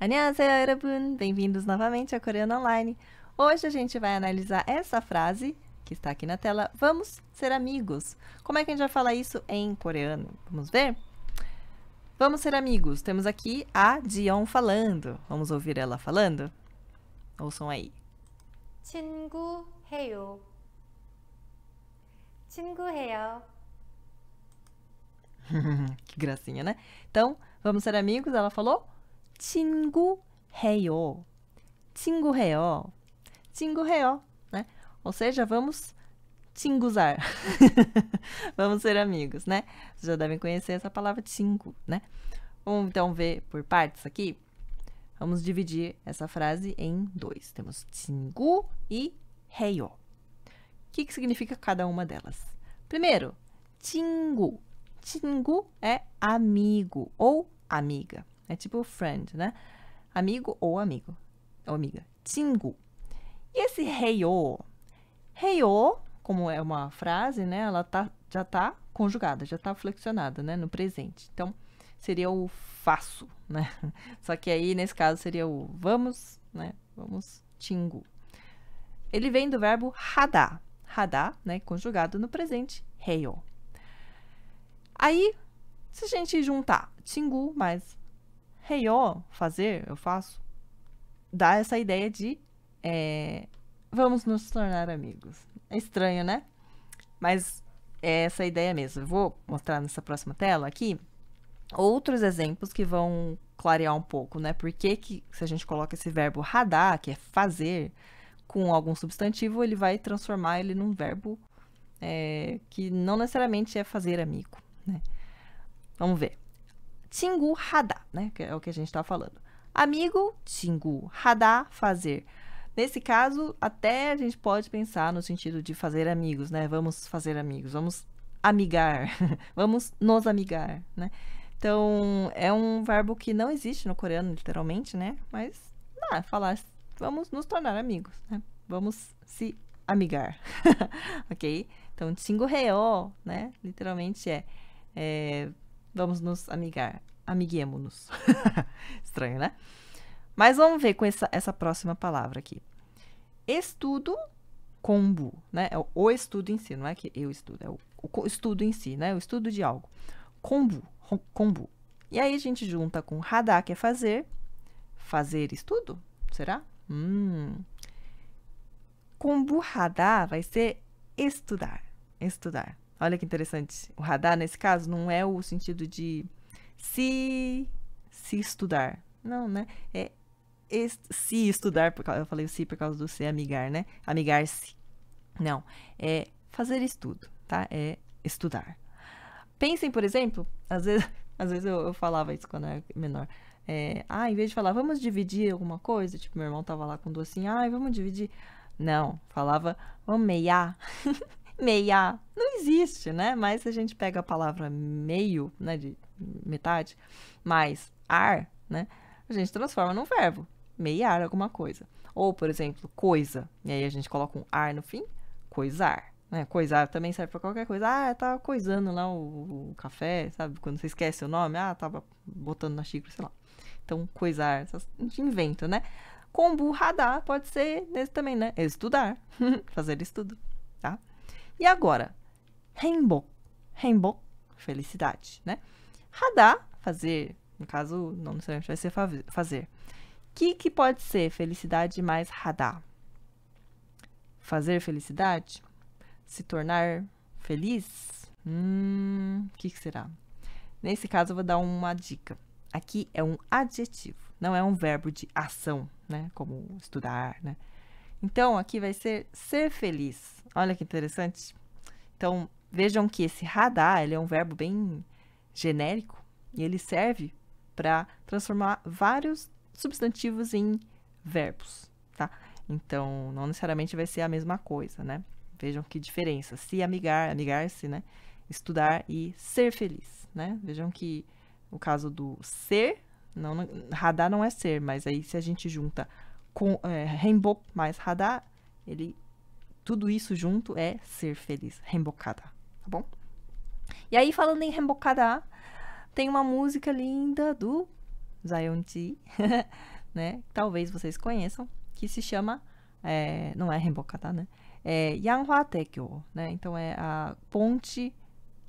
Annyeonghaseyo, Erabun! Bem-vindos novamente à Coreana Online. Hoje a gente vai analisar essa frase que está aqui na tela. Vamos ser amigos. Como é que a gente vai falar isso em coreano? Vamos ver? Vamos ser amigos. Temos aqui a Dion falando. Vamos ouvir ela falando? Ouçam aí. 친구해요 친구해요 que gracinha, né? Então, vamos ser amigos, ela falou. 친구해요. 친구해요. 친구해요, né? Ou seja, vamos tinguzar. vamos ser amigos, né? Vocês já devem conhecer essa palavra tingu, né? Vamos então ver por partes aqui. Vamos dividir essa frase em dois. Temos tingu e heyo. O que, que significa cada uma delas? Primeiro, tingu. Tingu é amigo ou amiga. É tipo friend, né? Amigo ou amigo. Ou amiga. Tingu. E esse heio? Heio, como é uma frase, né? Ela tá, já tá conjugada, já tá flexionada, né? No presente. Então, seria o faço, né? Só que aí, nesse caso, seria o vamos, né? Vamos, tingu. Ele vem do verbo radar radar, né, conjugado no presente, heio. Aí, se a gente juntar tingu mais Heiô, fazer, eu faço, dá essa ideia de é, vamos nos tornar amigos. É estranho, né? Mas é essa ideia mesmo. Eu vou mostrar nessa próxima tela aqui outros exemplos que vão clarear um pouco, né? Por que, que se a gente coloca esse verbo radar, que é fazer, com algum substantivo, ele vai transformar ele num verbo é, que não necessariamente é fazer amigo, né? Vamos ver. Tingu Hadá, né? Que é o que a gente está falando. Amigo, Tingu Hadá, fazer. Nesse caso, até a gente pode pensar no sentido de fazer amigos, né? Vamos fazer amigos, vamos amigar, vamos nos amigar, né? Então, é um verbo que não existe no coreano, literalmente, né? Mas, falar, vamos nos tornar amigos, né? Vamos se amigar, ok? Então, Tingu 해요, né? Literalmente é, é Vamos nos amigar. Amiguemos-nos. Estranho, né? Mas vamos ver com essa, essa próxima palavra aqui. Estudo combo, né? É o estudo em si, não é que eu estudo, é o, o estudo em si, né? O estudo de algo. Combo, combo. E aí a gente junta com radar, que é fazer. Fazer estudo? Será? Hum. Combo radar vai ser estudar. Estudar. Olha que interessante. O radar, nesse caso, não é o sentido de se, se estudar. Não, né? É est se estudar, por causa, eu falei o se por causa do se amigar, né? Amigar-se. Não, é fazer estudo, tá? É estudar. Pensem, por exemplo, às vezes, às vezes eu, eu falava isso quando era menor. É, ah, em vez de falar, vamos dividir alguma coisa, tipo, meu irmão tava lá com docinho, ah, assim, vamos dividir. Não, falava, vamos meiar. meia. Não existe, né? Mas a gente pega a palavra meio, né? De metade, mais ar, né? A gente transforma num verbo. Meiar alguma coisa. Ou, por exemplo, coisa. E aí a gente coloca um ar no fim, coisar. Né? Coisar também serve para qualquer coisa. Ah, tá coisando lá o, o, café, sabe? Quando você esquece o nome, ah, tava botando na xícara, sei lá. Então, coisar, a gente inventa, né? Comburradar pode ser nesse também, né? Estudar, fazer estudo, tá? E agora, rainbow, rainbow, felicidade, né? Radar, fazer, no caso, não necessariamente vai ser fazer. O que, que pode ser felicidade mais radar? Fazer felicidade? Se tornar feliz? Hum, o que, que será? Nesse caso, eu vou dar uma dica. Aqui é um adjetivo, não é um verbo de ação, né? Como estudar, né? Então, aqui vai ser ser feliz. Olha que interessante. Então, vejam que esse radar, ele é um verbo bem genérico e ele serve para transformar vários substantivos em verbos, tá? Então, não necessariamente vai ser a mesma coisa, né? Vejam que diferença. Se amigar, amigar-se, né? Estudar e ser feliz, né? Vejam que o caso do ser, não, radar não é ser, mas aí se a gente junta com é, rainbow mais radar, ele tudo isso junto é ser feliz. Rembocada, tá bom? E aí, falando em Rembocada, tem uma música linda do Zion T, né? Talvez vocês conheçam, que se chama. É, não é Rembocada, né? É Yanghua Tekyo, né? Então é a ponte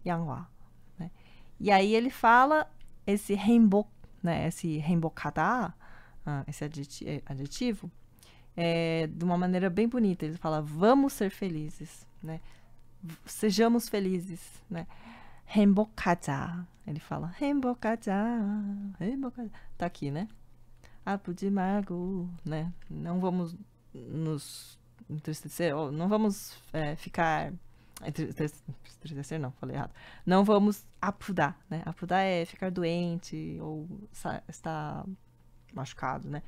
Yanghua. Né? E aí ele fala esse Rembok, né? Esse Rembocada, ah, esse é, adjetivo é, de uma maneira bem bonita. Ele fala: vamos ser felizes, né? Sejamos felizes, né? Rembokaja. Ele fala: rembokaja, rembokaja. Tá aqui, né? Apo de mago, né? Não vamos nos entristecer, não vamos é, ficar entristecer não, falei errado. Não vamos apudar, né? Apudar é ficar doente ou estar machucado, né?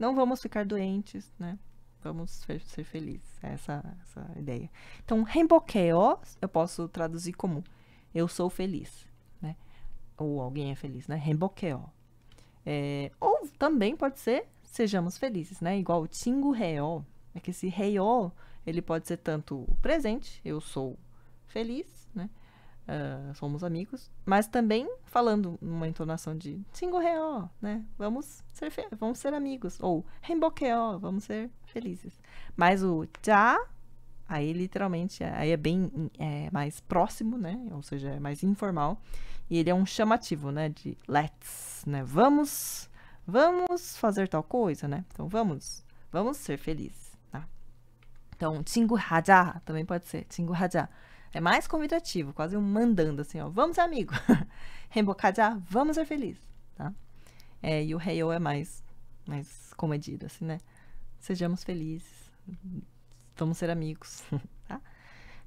não vamos ficar doentes, né? Vamos ser, felizes. É essa, essa ideia. Então, Rembokeo, eu posso traduzir como eu sou feliz, né? Ou alguém é feliz, né? Rembokeo. É, ou também pode ser sejamos felizes, né? Igual o Tingo Reol. É que esse Reol, ele pode ser tanto o presente, eu sou feliz, Uh, somos amigos, mas também falando numa entonação de cinco né? Vamos ser, vamos ser amigos. Ou remboqueó, vamos ser felizes. Mas o já, aí literalmente, aí é bem é, mais próximo, né? Ou seja, é mais informal. E ele é um chamativo, né? De let's, né? Vamos, vamos fazer tal coisa, né? Então, vamos, vamos ser felizes. Tá? Então, 친구 하자 também pode ser 친구 하자. É mais convidativo, quase um mandando assim, ó. Vamos, amigo. Rembocadear, ah, vamos ser felizes, tá? É, e o Heyo é mais, mais comedido, assim, né? Sejamos felizes, vamos ser amigos, tá?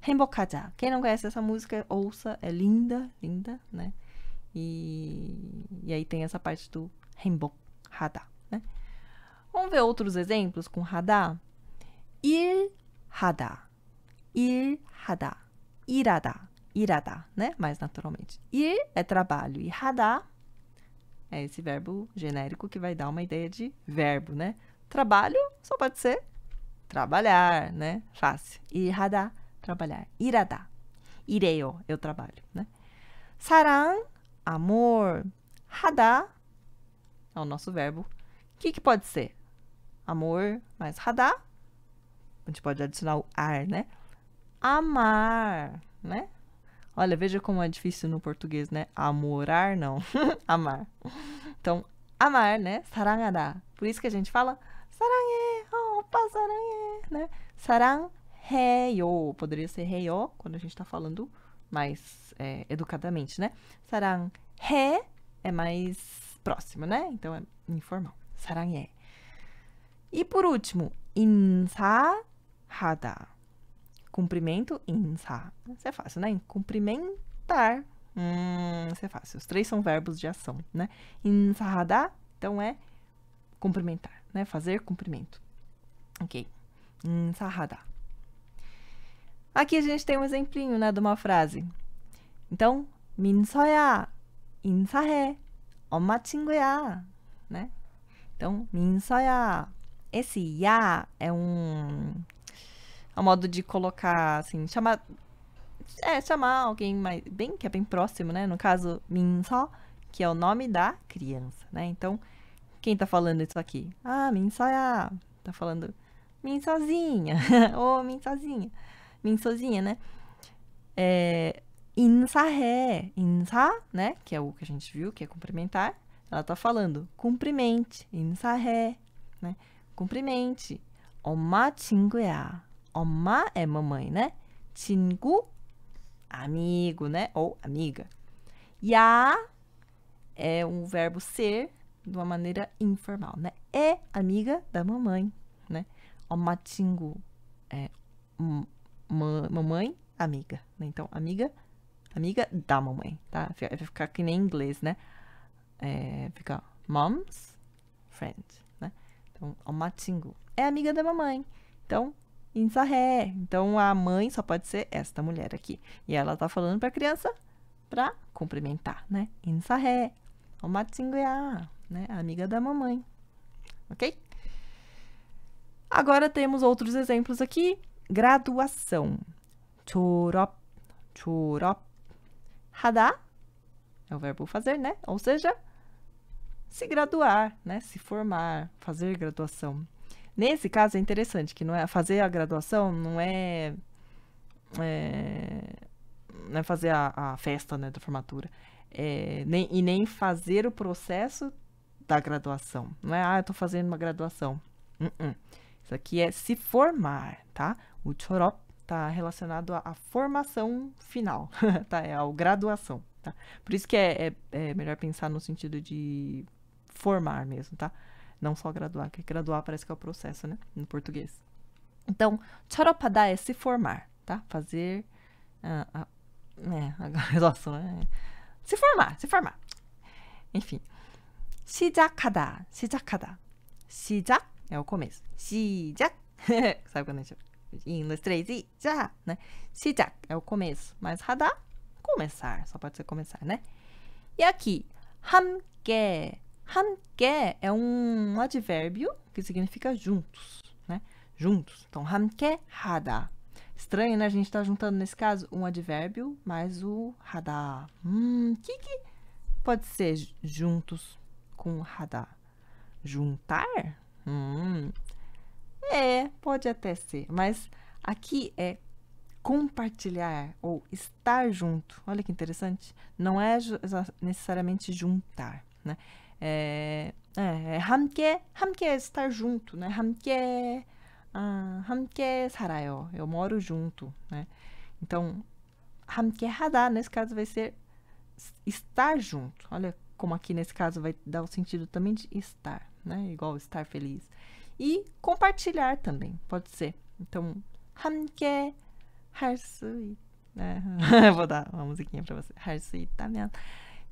Rembocadear. Ah, quem não conhece essa música, ouça. É linda, linda, né? E, e aí tem essa parte do rembocada. né? Vamos ver outros exemplos com radar? Ir radar. Ir radar irada, irada, né? Mais naturalmente. Ir é trabalho e radar é esse verbo genérico que vai dar uma ideia de verbo, né? Trabalho só pode ser trabalhar, né? Fácil. Irada, trabalhar. Irada. Ireo, eu trabalho, né? Sarang, amor. Radar é o nosso verbo. O que, que pode ser? Amor mais radar. A gente pode adicionar o ar, né? amar, né? Olha, veja como é difícil no português, né? Amorar, não. amar. Então, amar, né? Sarangada. Por isso que a gente fala sarangue, opa, sarangue, né? Sarang Poderia ser heyo quando a gente tá falando mais é, educadamente, né? Sarang é mais próximo, né? Então, é informal. Sarang E por último, insahada. Cumprimento, insa. Isso é fácil, né? Cumprimentar. Hum, isso é fácil. Os três são verbos de ação, né? Insahada, então é cumprimentar, né? Fazer cumprimento. Ok. Insahada. Aqui a gente tem um exemplinho, né, de uma frase. Então, minsoya, 인사해. 엄마 친구야, né? Então, minsoya, Esse ya é um a é modo de colocar, assim, chamar. É, chamar alguém mais. Bem, que é bem próximo, né? No caso, Minsó, que é o nome da criança, né? Então, quem tá falando isso aqui? Ah, Minsó é Tá falando. Minsozinha. Ô, oh, Minsozinha. Minsozinha, né? É. Insahé. Insa, né? Que é o que a gente viu, que é cumprimentar. Ela tá falando, cumprimente. Insahé, né? Cumprimente. Oma chinguya. Oma é mamãe, né? Tingu, amigo, né? Ou amiga. Ya é um verbo ser de uma maneira informal, né? É amiga da mamãe, né? Oma tingu é mamãe, amiga. Né? Então, amiga, amiga da mamãe, tá? Vai ficar que nem em inglês, né? É, fica mom's friend, né? Então, omatingu é amiga da mamãe. Então, Insaré. Então a mãe só pode ser esta mulher aqui. E ela tá falando para a criança para cumprimentar, né? Insaré. O Matsinguiá, né? A amiga da mamãe. OK? Agora temos outros exemplos aqui. Graduação. Chorop, chorop. Hadá é o verbo fazer, né? Ou seja, se graduar, né? Se formar, fazer graduação. Nesse caso é interessante que não é fazer a graduação não é, é não é fazer a, a, festa né, da formatura é, nem, e nem fazer o processo da graduação. Não é ah eu estou fazendo uma graduação. Uh -uh. Isso aqui é se formar, tá? O chorop está relacionado à, formação final, tá? É a graduação, tá? Por isso que é, é, é melhor pensar no sentido de formar mesmo, tá? Não só graduar, que graduar parece que é o processo, né? No português. Então, choropadá é se formar, tá? Fazer. Ah, a, ah, é, nossa, é, se formar, se formar. Enfim. 시작하다, 시작하다. 시작 é o começo. 시작. Sabe quando a gente. Um, dois, três e já, né? 시작 é o começo. Mas 하다 começar. Só pode ser começar, né? E aqui, 함께. 함께 é um advérbio que significa juntos, né? Juntos. Então, 함께 하다. Estranho, né? A gente está juntando, nesse caso, um advérbio mais o 하다. Hum, que que pode ser juntos com 하다? Juntar? Hum, é, pode até ser. Mas aqui é compartilhar ou estar junto. Olha que interessante. Não é necessariamente juntar, né? É, é, é, 함께, 함께 é estar junto, né? 함께, 아, 함께 살아요. Eu moro junto, né? Então, 함께 하다, nesse caso, vai ser estar junto. Olha como aqui, nesse caso, vai dar o sentido também de estar, né? Igual estar feliz. E compartilhar também, pode ser. Então, 함께 할 né? Vou dar uma musiquinha pra você. 할수 있다면...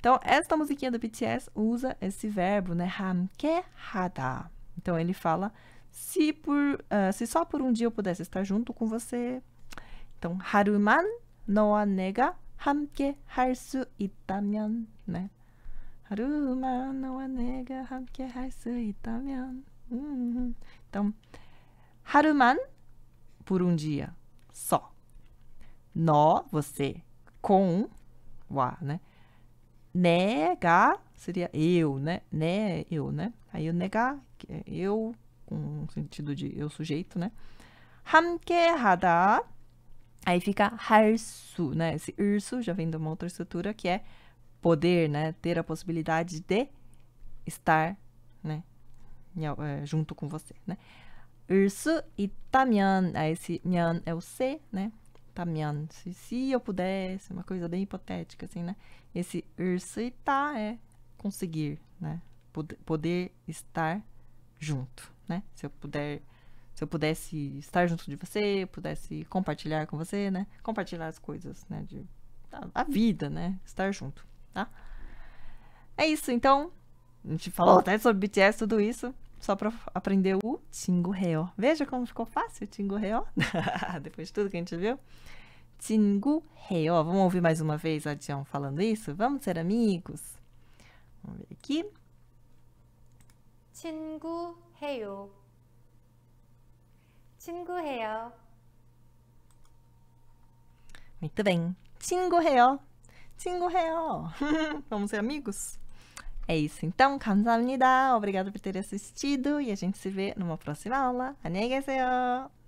Então, esta musiquinha do BTS usa esse verbo, né? 함께하다. Então, ele fala, se, por, uh, se só por um dia eu pudesse estar junto com você. Então, 하루만 너와 내가 함께 할수 있다면, né? 하루만 너와 내가 함께 수 있다면. Então, 하루만, por um dia, só. No, você, com, wa, né? negar seria eu, né? Né, eu, né? Aí o negar, que é eu, com sentido de eu sujeito, né? 함께 Aí fica harsu, né? Esse urso já vem de uma outra estrutura que é poder, né? Ter a possibilidade de estar, né? Eh, junto com você, né? Ursu tamian Aí esse mian é o C, né? Tá se, se eu pudesse, uma coisa bem hipotética, assim, né? Esse ursitar é conseguir, né? Poder, poder estar junto, né? Se eu puder, se eu pudesse estar junto de você, pudesse compartilhar com você, né? Compartilhar as coisas, né? De, a, a vida, né? Estar junto, tá? É isso, então. A gente falou até sobre BTS, tudo isso só para aprender o tingo reó. Veja como ficou fácil o tingo reó, depois de tudo que a gente viu. Tingo reó. Vamos ouvir mais uma vez a Dion falando isso? Vamos ser amigos? Vamos ver aqui. 친구 해요. 친구 해요. Muito bem. 친구 해요. 친구 해요. Vamos ser amigos? É isso então, 감사합니다. Obrigado por ter assistido e a gente se vê numa próxima aula. 안녕히 계세요.